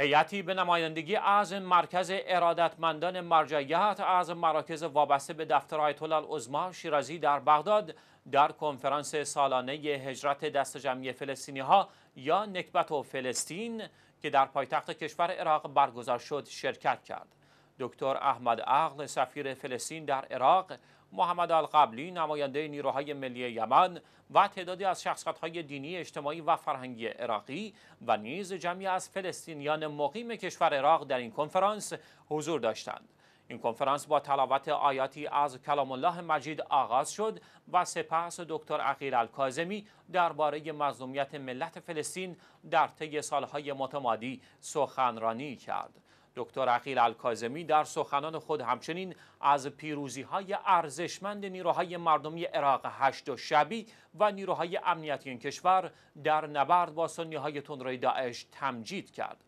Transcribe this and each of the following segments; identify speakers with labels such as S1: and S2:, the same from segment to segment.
S1: هیئتی به نمایندگی از مرکز ارادتمندان مرجعیت از مراکز وابسته به دفتر آیت الله شیرازی در بغداد در کنفرانس سالانه هجرت دست جمعی فلسطینی ها یا نکبت و فلسطین که در پایتخت کشور عراق برگزار شد شرکت کرد. دکتر احمد عقل سفیر فلسطین در عراق محمد القبلی نماینده نیروهای ملی یمن و تعدادی از شخصیت‌های دینی اجتماعی و فرهنگی عراقی و نیز جمعی از فلسطینیان مقیم کشور عراق در این کنفرانس حضور داشتند این کنفرانس با تلاوت آیاتی از کلام الله مجید آغاز شد و سپس دکتر عقیل الکازمی درباره مظلومیت ملت فلسطین در طی سالهای متمادی سخنرانی کرد دکتر عقیل الکازمی در سخنان خود همچنین از پیروزی های ارزشمند نیروهای مردمی عراق هشت و شبی و نیروهای امنیتی این کشور در نبرد با سنی های تندروی داعش تمجید کرد.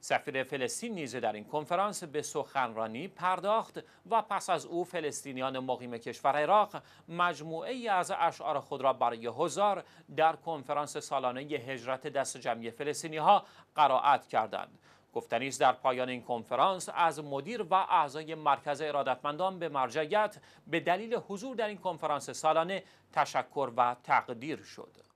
S1: سفیر فلسطین نیز در این کنفرانس به سخنرانی پرداخت و پس از او فلسطینیان مقیم کشور عراق مجموعه ای از اشعار خود را برای هزار در کنفرانس سالانه هجرت دست جمعی فلسطینی ها قرائت کردند. گفتنی در پایان این کنفرانس از مدیر و اعضای مرکز ارادتمندان به مرجعیت به دلیل حضور در این کنفرانس سالانه تشکر و تقدیر شد